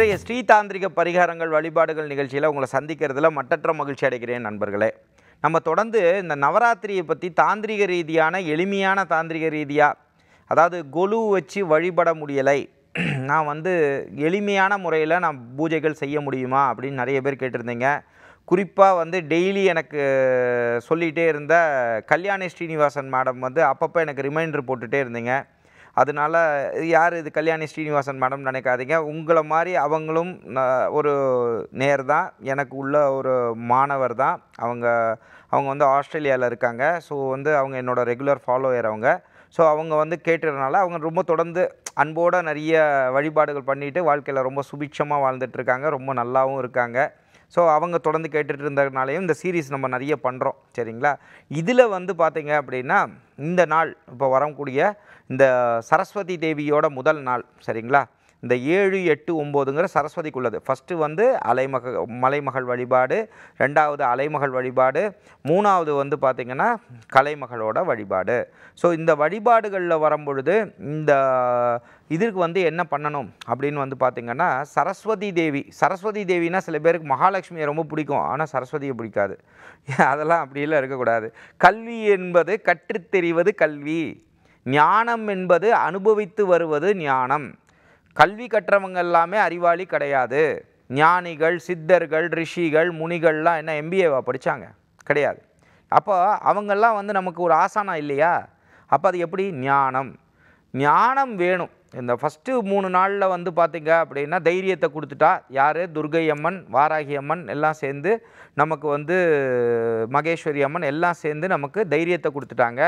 இன்றைய ஸ்ரீதாந்திரிக பரிகாரங்கள் வழிபாடுகள் நிகழ்ச்சியில் உங்களை சந்திக்கிறதுல மட்டற்ற மகிழ்ச்சி அடைகிறேன் நண்பர்களே நம்ம தொடர்ந்து இந்த நவராத்திரியை பற்றி தாந்திரிக ரீதியான எளிமையான தாந்திரிக ரீதியாக அதாவது கொலு வச்சு வழிபட முடியலை நான் வந்து எளிமையான முறையில் நான் பூஜைகள் செய்ய முடியுமா அப்படின்னு நிறைய பேர் கேட்டிருந்தீங்க குறிப்பாக வந்து டெய்லி எனக்கு சொல்லிகிட்டே இருந்த கல்யாணி ஸ்ரீனிவாசன் மேடம் வந்து அப்பப்போ எனக்கு ரிமைண்டர் போட்டுகிட்டே இருந்தீங்க அதனால் யார் இது கல்யாணி ஸ்ரீனிவாசன் மேடம் நினைக்காதீங்க உங்களை மாதிரி அவங்களும் ஒரு நேர் தான் எனக்கு உள்ள ஒரு மாணவர் தான் அவங்க அவங்க வந்து ஆஸ்திரேலியாவில் இருக்காங்க ஸோ வந்து அவங்க என்னோடய ரெகுலர் ஃபாலோயர் அவங்க ஸோ அவங்க வந்து கேட்டதுனால அவங்க ரொம்ப தொடர்ந்து அன்போடு நிறைய வழிபாடுகள் பண்ணிவிட்டு வாழ்க்கையில் ரொம்ப சுபிட்சமாக வாழ்ந்துட்டுருக்காங்க ரொம்ப நல்லாவும் இருக்காங்க ஸோ அவங்க தொடர்ந்து கேட்டுட்டு இருந்ததுனாலையும் இந்த சீரீஸ் நம்ம நிறைய பண்ணுறோம் சரிங்களா இதில் வந்து பார்த்திங்க அப்படின்னா இந்த நாள் இப்போ வரக்கூடிய இந்த சரஸ்வதி தேவியோட முதல் நாள் சரிங்களா இந்த ஏழு எட்டு ஒம்போதுங்கிற சரஸ்வதிக்கு உள்ளது ஃபஸ்ட்டு வந்து அலைமக மலைமகள் வழிபாடு ரெண்டாவது அலைமகள் வழிபாடு மூணாவது வந்து பார்த்திங்கன்னா கலைமகளோட வழிபாடு ஸோ இந்த வழிபாடுகளில் வரும்பொழுது இந்த இதற்கு வந்து என்ன பண்ணணும் அப்படின்னு வந்து பார்த்திங்கன்னா சரஸ்வதி தேவி சரஸ்வதி தேவினா சில பேருக்கு மகாலட்சுமியை ரொம்ப பிடிக்கும் ஆனால் சரஸ்வதியை பிடிக்காது அதெல்லாம் அப்படிலாம் இருக்கக்கூடாது கல்வி என்பது தெரிவது கல்வி ஞானம் என்பது அனுபவித்து வருவது ஞானம் கல்வி கற்றவங்க எல்லாமே அறிவாளி கிடையாது ஞானிகள் சித்தர்கள் ரிஷிகள் முனிகள்லாம் என்ன எம்பிஏவா படித்தாங்க கிடையாது அப்போ அவங்கெல்லாம் வந்து நமக்கு ஒரு ஆசானா இல்லையா அப்போ அது எப்படி ஞானம் ஞானம் வேணும் இந்த ஃபஸ்ட்டு மூணு நாளில் வந்து பார்த்திங்க அப்படின்னா தைரியத்தை கொடுத்துட்டா யார் துர்கை அம்மன் வாராகி அம்மன் எல்லாம் சேர்ந்து நமக்கு வந்து மகேஸ்வரி அம்மன் எல்லாம் சேர்ந்து நமக்கு தைரியத்தை கொடுத்துட்டாங்க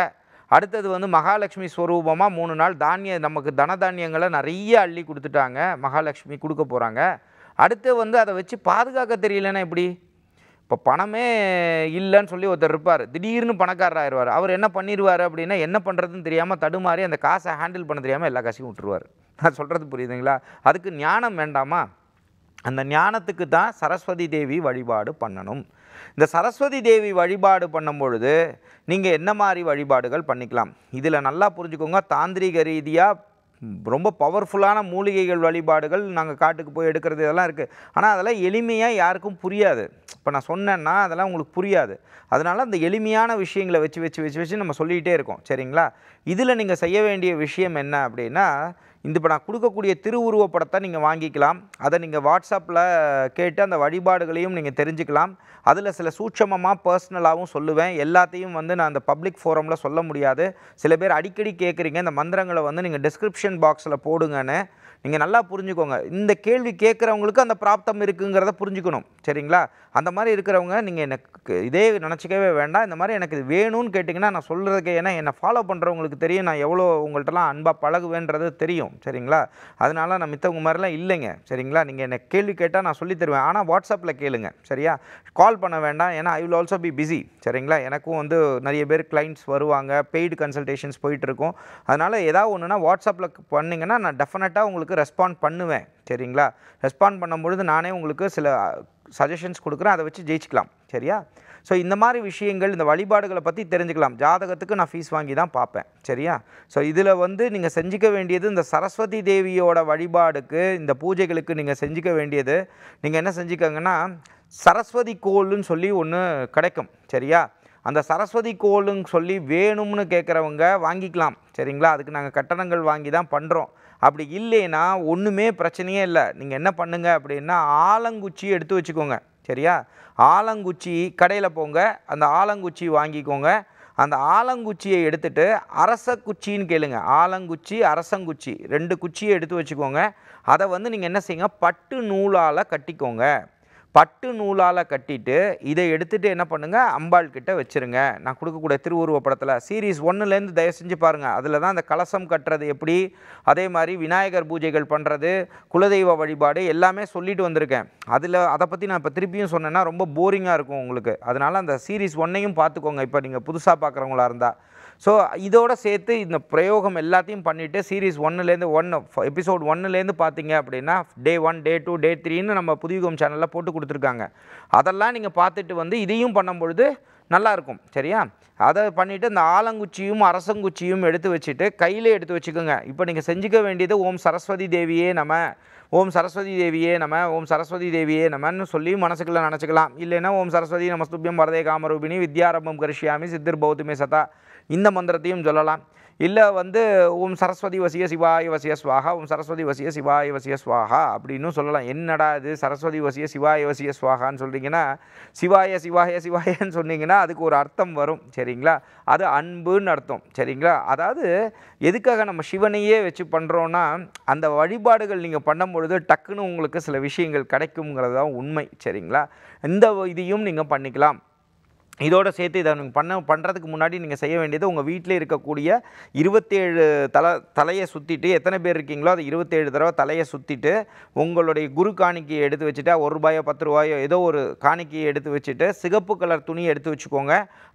அடுத்தது வந்து மகாலட்சுமி ஸ்வரூபமாக மூணு நாள் தானிய நமக்கு தனதானியங்களை நிறைய அள்ளி கொடுத்துட்டாங்க மகாலட்சுமி கொடுக்க போகிறாங்க அடுத்து வந்து அதை வச்சு பாதுகாக்க தெரியலன்னா எப்படி இப்போ பணமே இல்லைன்னு சொல்லி ஒருத்தர் இருப்பார் திடீர்னு பணக்காரர் ஆயிடுவார் அவர் என்ன பண்ணிடுவார் அப்படின்னா என்ன பண்ணுறதுன்னு தெரியாமல் தடுமாறி அந்த காசை ஹேண்டில் பண்ண தெரியாமல் எல்லா காசையும் விட்டுருவார் நான் சொல்கிறது புரியுதுங்களா அதுக்கு ஞானம் வேண்டாமா அந்த ஞானத்துக்கு தான் சரஸ்வதி தேவி வழிபாடு பண்ணணும் இந்த சரஸ்வதி தேவி வழிபாடு பண்ணும் பொழுது நீங்கள் என்ன மாதிரி வழிபாடுகள் பண்ணிக்கலாம் இதில் நல்லா புரிஞ்சுக்கோங்க தாந்திரிக ரீதியாக ரொம்ப பவர்ஃபுல்லான மூலிகைகள் வழிபாடுகள் நாங்கள் காட்டுக்கு போய் எடுக்கிறது இதெல்லாம் இருக்குது ஆனால் அதெல்லாம் எளிமையாக யாருக்கும் புரியாது இப்போ நான் சொன்னேன்னா அதெல்லாம் உங்களுக்கு புரியாது அதனால் அந்த எளிமையான விஷயங்களை வச்சு வச்சு வச்சு வச்சு நம்ம சொல்லிகிட்டே இருக்கோம் சரிங்களா இதில் நீங்கள் செய்ய வேண்டிய விஷயம் என்ன அப்படின்னா இந்த இப்போ நான் கொடுக்கக்கூடிய திருவுருவப்படத்தை நீங்கள் வாங்கிக்கலாம் அதை நீங்கள் வாட்ஸ்அப்பில் கேட்டு அந்த வழிபாடுகளையும் நீங்கள் தெரிஞ்சுக்கலாம் அதில் சில சூட்சமமாக பர்சனலாகவும் சொல்லுவேன் எல்லாத்தையும் வந்து நான் அந்த பப்ளிக் ஃபோரமில் சொல்ல முடியாது சில பேர் அடிக்கடி கேட்குறீங்க இந்த மந்திரங்களை வந்து நீங்கள் டிஸ்கிரிப்ஷன் பாக்ஸில் போடுங்கன்னு நீங்கள் நல்லா புரிஞ்சுக்கோங்க இந்த கேள்வி கேட்குறவங்களுக்கு அந்த பிராப்தம் இருக்குங்கிறத புரிஞ்சுக்கணும் சரிங்களா அந்த மாதிரி இருக்கிறவங்க நீங்கள் எனக்கு இதே நினச்சிக்கவே வேண்டாம் இந்த மாதிரி எனக்கு இது வேணும்னு கேட்டிங்கன்னா நான் சொல்கிறதுக்கு ஏன்னா என்னை ஃபாலோ பண்ணுறவங்களுக்கு தெரியும் நான் எவ்வளோ உங்கள்கிட்டலாம் அன்பாக பழகுவேன்றது தெரியும் சரிங்களா அதனால் நான் மித்தவங்க மாதிரிலாம் இல்லைங்க சரிங்களா நீங்கள் என்னை கேள்வி கேட்டால் நான் சொல்லி தருவேன் ஆனால் வாட்ஸ்அப்பில் கேளுங்க சரியா கால் பண்ண வேண்டாம் ஏன்னா I will also be busy சரிங்களா எனக்கும் வந்து நிறைய பேர் கிளைண்ட்ஸ் வருவாங்க பெய்டு கன்சல்டேஷன்ஸ் போயிட்டுருக்கும் அதனால் ஏதாவது ஒன்றுனா வாட்ஸ்அப்பில் பண்ணிங்கன்னா நான் டெஃபினட்டாக உங்களுக்கு உங்களுக்கு ரெஸ்பாண்ட் பண்ணுவேன் சரிங்களா ரெஸ்பாண்ட் பண்ணும்பொழுது நானே உங்களுக்கு சில சஜஷன்ஸ் கொடுக்குறேன் அதை வச்சு ஜெயிச்சுக்கலாம் சரியா ஸோ இந்த மாதிரி விஷயங்கள் இந்த வழிபாடுகளை பற்றி தெரிஞ்சுக்கலாம் ஜாதகத்துக்கு நான் ஃபீஸ் வாங்கி தான் பார்ப்பேன் சரியா ஸோ இதில் வந்து நீங்கள் செஞ்சுக்க வேண்டியது இந்த சரஸ்வதி தேவியோட வழிபாடுக்கு இந்த பூஜைகளுக்கு நீங்கள் செஞ்சுக்க வேண்டியது நீங்கள் என்ன செஞ்சுக்கோங்கன்னா சரஸ்வதி கோல்னு சொல்லி ஒன்று கிடைக்கும் சரியா அந்த சரஸ்வதி கோலுன்னு சொல்லி வேணும்னு கேட்குறவங்க வாங்கிக்கலாம் சரிங்களா அதுக்கு நாங்கள் கட்டணங்கள் வாங்கி தான் பண்ணுறோம் அப்படி இல்லைன்னா ஒன்றுமே பிரச்சனையே இல்லை நீங்கள் என்ன பண்ணுங்கள் அப்படின்னா ஆலங்குச்சி எடுத்து வச்சுக்கோங்க சரியா ஆலங்குச்சி கடையில் போங்க அந்த ஆலங்குச்சி வாங்கிக்கோங்க அந்த ஆலங்குச்சியை எடுத்துட்டு அரசக்குச்சின்னு கேளுங்க ஆலங்குச்சி அரசங்குச்சி ரெண்டு குச்சியை எடுத்து வச்சுக்கோங்க அதை வந்து நீங்கள் என்ன செய்யுங்க பட்டு நூலால் கட்டிக்கோங்க பட்டு நூலால் கட்டிட்டு இதை எடுத்துகிட்டு என்ன பண்ணுங்கள் அம்பாள் கிட்ட வச்சுருங்க நான் கொடுக்கக்கூடிய திருவுருவ படத்தில் சீரீஸ் ஒன்றுலேருந்து தயவு செஞ்சு பாருங்கள் அதில் தான் அந்த கலசம் கட்டுறது எப்படி அதே மாதிரி விநாயகர் பூஜைகள் பண்ணுறது குலதெய்வ வழிபாடு எல்லாமே சொல்லிட்டு வந்திருக்கேன் அதில் அதை பற்றி நான் இப்போ திருப்பியும் சொன்னேன்னா ரொம்ப போரிங்காக இருக்கும் உங்களுக்கு அதனால் அந்த சீரீஸ் ஒன்றையும் பார்த்துக்கோங்க இப்போ நீங்கள் புதுசாக பார்க்குறவங்களா இருந்தால் ஸோ இதோட சேர்த்து இந்த பிரயோகம் எல்லாத்தையும் பண்ணிவிட்டு சீரீஸ் ஒன்னுலேருந்து ஒன் எபிசோட் ஒன்னுலேருந்து பார்த்தீங்க அப்படின்னா டே ஒன் டே டூ டே த்ரீன்னு நம்ம புதியகம் சேனலில் போட்டு கொடுத்துருக்காங்க அதெல்லாம் நீங்கள் பார்த்துட்டு வந்து இதையும் பண்ணும்பொழுது நல்லாயிருக்கும் சரியா அதை பண்ணிவிட்டு இந்த ஆலங்குச்சியும் அரசங்குச்சியும் எடுத்து வச்சுட்டு கையில் எடுத்து வச்சுக்கோங்க இப்போ நீங்கள் செஞ்சுக்க வேண்டியது ஓம் சரஸ்வதி தேவியே நம்ம ஓம் சரஸ்வதி தேவியே நம்ம ஓம் சரஸ்வதி தேவியே நம்மன்னு சொல்லி மனசுக்குள்ளே நினச்சிக்கலாம் இல்லைன்னா ஓம் சரஸ்வதி நமஸ்துபியம் வரதே காமரூபிணி வித்யாரம்பம் கரிஷியாமி சித்திர் பௌத்துமே சதா இந்த மந்திரத்தையும் சொல்லலாம் இல்லை வந்து ஓம் சரஸ்வதி வசிய சிவாய வசிய சுவாகா ஓம் சரஸ்வதி வசிய சிவாய வசிய சுவாகா அப்படின்னு சொல்லலாம் என்னடா இது சரஸ்வதி வசிய சிவாய வசிய சுவாகான்னு சொல்கிறீங்கன்னா சிவாய சிவாய சிவாயன்னு சொன்னீங்கன்னா அதுக்கு ஒரு அர்த்தம் வரும் சரிங்களா அது அன்புன்னு அர்த்தம் சரிங்களா அதாவது எதுக்காக நம்ம சிவனையே வச்சு பண்ணுறோன்னா அந்த வழிபாடுகள் நீங்கள் பண்ணும்பொழுது டக்குன்னு உங்களுக்கு சில விஷயங்கள் கிடைக்குங்கிறது தான் உண்மை சரிங்களா இந்த இதையும் நீங்கள் பண்ணிக்கலாம் இதோடு சேர்த்து இதை நீங்கள் பண்ண பண்ணுறதுக்கு முன்னாடி நீங்கள் செய்ய வேண்டியது உங்கள் வீட்டில் இருக்கக்கூடிய இருபத்தேழு தலை தலையை சுற்றிட்டு எத்தனை பேர் இருக்கீங்களோ அது இருபத்தேழு தடவை தலையை சுற்றிட்டு உங்களுடைய குரு காணிக்கையை எடுத்து வச்சுட்டா ஒரு ரூபாயோ பத்து ரூபாயோ ஏதோ ஒரு காணிக்கையை எடுத்து வச்சுட்டு சிகப்பு கலர் துணி எடுத்து வச்சுக்கோங்க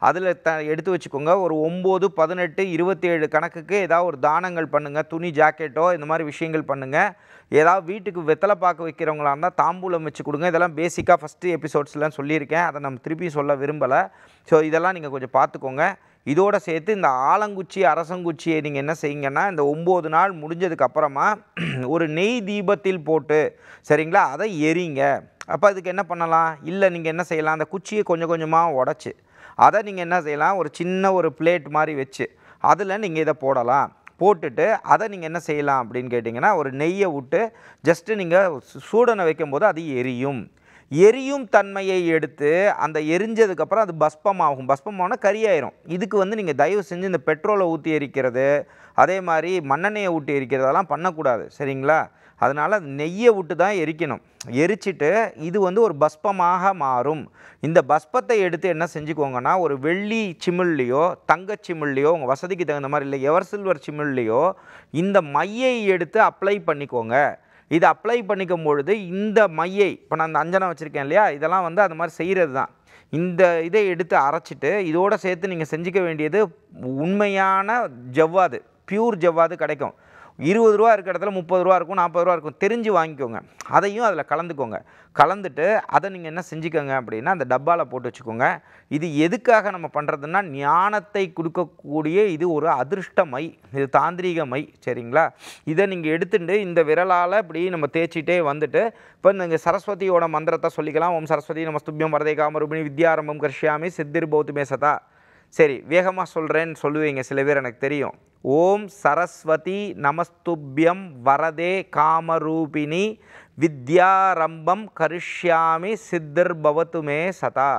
அதில் த எடுத்து வச்சுக்கோங்க ஒரு ஒம்பது பதினெட்டு இருபத்தேழு கணக்குக்கு ஏதாவது ஒரு தானங்கள் பண்ணுங்கள் துணி ஜாக்கெட்டோ இந்த மாதிரி விஷயங்கள் பண்ணுங்கள் ஏதாவது வீட்டுக்கு வெத்தலை பார்க்க வைக்கிறவங்களா இருந்தால் தாம்பூலம் வச்சு கொடுங்க இதெல்லாம் பேசிக்காக ஃபஸ்ட்டு எபிசோட்ஸ்லாம் சொல்லியிருக்கேன் அதை நம்ம திருப்பி சொல்ல விரும்பலை ஸோ இதெல்லாம் நீங்கள் கொஞ்சம் பார்த்துக்கோங்க இதோடு சேர்த்து இந்த ஆலங்குச்சி அரசங்குச்சியை நீங்கள் என்ன செய்யுங்கன்னா இந்த ஒம்பது நாள் முடிஞ்சதுக்கு அப்புறமா ஒரு நெய் தீபத்தில் போட்டு சரிங்களா அதை எரிங்க அப்போ அதுக்கு என்ன பண்ணலாம் இல்லை நீங்கள் என்ன செய்யலாம் அந்த குச்சியை கொஞ்சம் கொஞ்சமாக உடச்சி அதை நீங்கள் என்ன செய்யலாம் ஒரு சின்ன ஒரு பிளேட் மாதிரி வச்சு அதில் நீங்கள் இதை போடலாம் போட்டுட்டு அதை நீங்கள் என்ன செய்யலாம் அப்படின்னு கேட்டிங்கன்னா ஒரு நெய்யை விட்டு ஜஸ்ட்டு நீங்கள் சூடனை வைக்கும்போது அது எரியும் எரியும் தன்மையை எடுத்து அந்த எரிஞ்சதுக்கப்புறம் அது பஸ்பம் ஆகும் பஸ்பம் ஆனால் கரியாயிரும் இதுக்கு வந்து நீங்கள் தயவு செஞ்சு இந்த பெட்ரோலை ஊற்றி எரிக்கிறது அதே மாதிரி மண்ணெண்ணெயை ஊட்டி எரிக்கிறதெல்லாம் பண்ணக்கூடாது சரிங்களா அதனால் நெய்யை விட்டு தான் எரிக்கணும் எரிச்சிட்டு இது வந்து ஒரு பஸ்பமாக மாறும் இந்த பஸ்பத்தை எடுத்து என்ன செஞ்சுக்கோங்கன்னா ஒரு வெள்ளி சிமிழ்லையோ தங்க சிமிழ்லையோ உங்கள் வசதிக்கு தகுந்த மாதிரி இல்லை எவர் சில்வர் சிமிழ்லையோ இந்த மையை எடுத்து அப்ளை பண்ணிக்கோங்க இது அப்ளை பண்ணிக்கும் பொழுது இந்த மையை இப்போ நான் அந்த அஞ்சனை வச்சுருக்கேன் இல்லையா இதெல்லாம் வந்து அது மாதிரி செய்கிறது தான் இந்த இதை எடுத்து அரைச்சிட்டு இதோடு சேர்த்து நீங்கள் செஞ்சுக்க வேண்டியது உண்மையான ஜவ்வாது பியூர் ஜவ்வாது கிடைக்கும் இருபது ரூபா இருக்க இடத்துல முப்பது ரூபா இருக்கும் நாற்பது ரூபா இருக்கும் தெரிஞ்சு வாங்கிக்கோங்க அதையும் அதில் கலந்துக்கோங்க கலந்துட்டு அதை நீங்கள் என்ன செஞ்சுக்கோங்க அப்படின்னா அந்த டப்பாவில் போட்டு வச்சுக்கோங்க இது எதுக்காக நம்ம பண்ணுறதுன்னா ஞானத்தை கொடுக்கக்கூடிய இது ஒரு அதிர்ஷ்ட மை இது தாந்திரிக மை சரிங்களா இதை நீங்கள் எடுத்துட்டு இந்த விரலால் இப்படி நம்ம தேய்ச்சிட்டே வந்துட்டு இப்போ நீங்கள் சரஸ்வதியோட மந்திரத்தை சொல்லிக்கலாம் ஓம் சரஸ்வதி நமஸ்துபியம் வரதை காமரூபிணி வித்யாரம்பம் கர்ஷியாமி சித்திர் பௌத்துமே சதா சரி வேகமாக சொல்கிறேன்னு சொல்லுவீங்க சில பேர் எனக்கு தெரியும் ஓம் சரஸ்வதி நமஸ்துப்யம் வரதே காமரூபிணி வித்யாரம்பம் கரிஷ்யாமி சித்தர் பவத்துமே சதா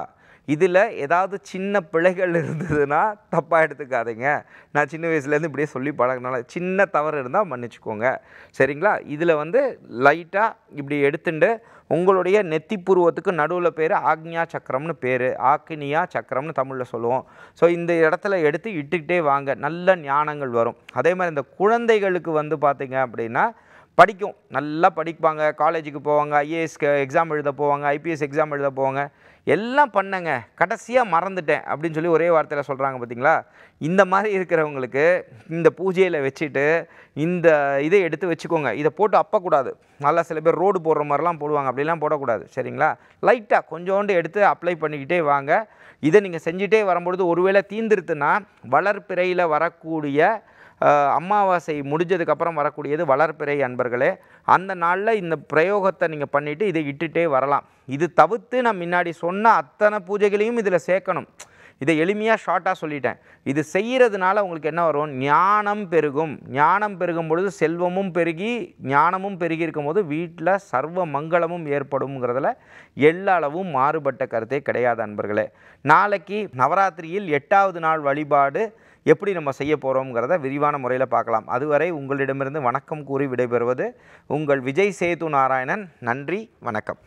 இதில் ஏதாவது சின்ன பிழைகள் இருந்ததுன்னா தப்பாக எடுத்துக்காதீங்க நான் சின்ன வயசுலேருந்து இப்படியே சொல்லி பழகினால சின்ன தவறு இருந்தால் மன்னிச்சுக்கோங்க சரிங்களா இதில் வந்து லைட்டாக இப்படி எடுத்துட்டு உங்களுடைய நெத்தி புருவத்துக்கு நடுவில் பேர் ஆக்னியா சக்கரம்னு பேர் ஆக்னியா சக்கரம்னு தமிழில் சொல்லுவோம் ஸோ இந்த இடத்துல எடுத்து இட்டுக்கிட்டே வாங்க நல்ல ஞானங்கள் வரும் அதே மாதிரி இந்த குழந்தைகளுக்கு வந்து பார்த்திங்க அப்படின்னா படிக்கும் நல்லா படிப்பாங்க காலேஜுக்கு போவாங்க ஐஏஎஸ்க்கு எக்ஸாம் எழுத போவாங்க ஐபிஎஸ் எக்ஸாம் எழுத போவாங்க எல்லாம் பண்ணங்க கடைசியாக மறந்துட்டேன் அப்படின்னு சொல்லி ஒரே வார்த்தையில் சொல்கிறாங்க பார்த்தீங்களா இந்த மாதிரி இருக்கிறவங்களுக்கு இந்த பூஜையில் வச்சுட்டு இந்த இதை எடுத்து வச்சுக்கோங்க இதை போட்டு அப்பக்கூடாது நல்லா சில பேர் ரோடு போடுற மாதிரிலாம் போடுவாங்க அப்படிலாம் போடக்கூடாது சரிங்களா லைட்டாக கொஞ்சோண்டு எடுத்து அப்ளை பண்ணிக்கிட்டே வாங்க இதை நீங்கள் செஞ்சுட்டே வரும்பொழுது ஒருவேளை தீந்திருத்துன்னா வளர்ப்பிறையில் வரக்கூடிய அமாவாசை முடிஞ்சதுக்கப்புறம் வரக்கூடியது வளர்ப்பிறை அன்பர்களே அந்த நாளில் இந்த பிரயோகத்தை நீங்கள் பண்ணிவிட்டு இதை இட்டுட்டே வரலாம் இது தவிர்த்து நான் முன்னாடி சொன்ன அத்தனை பூஜைகளையும் இதில் சேர்க்கணும் இதை எளிமையாக ஷார்ட்டாக சொல்லிட்டேன் இது செய்கிறதுனால உங்களுக்கு என்ன வரும் ஞானம் பெருகும் ஞானம் பெருகும் பொழுது செல்வமும் பெருகி ஞானமும் பெருகி இருக்கும்போது வீட்டில் சர்வ மங்களமும் ஏற்படும்ங்கிறதுல எல்லா அளவும் மாறுபட்ட கருத்தே கிடையாது அன்பர்களே நாளைக்கு நவராத்திரியில் எட்டாவது நாள் வழிபாடு எப்படி நம்ம செய்ய போகிறோங்கிறத விரிவான முறையில் பார்க்கலாம் அதுவரை உங்களிடமிருந்து வணக்கம் கூறி விடைபெறுவது உங்கள் விஜய் சேது நாராயணன் நன்றி வணக்கம்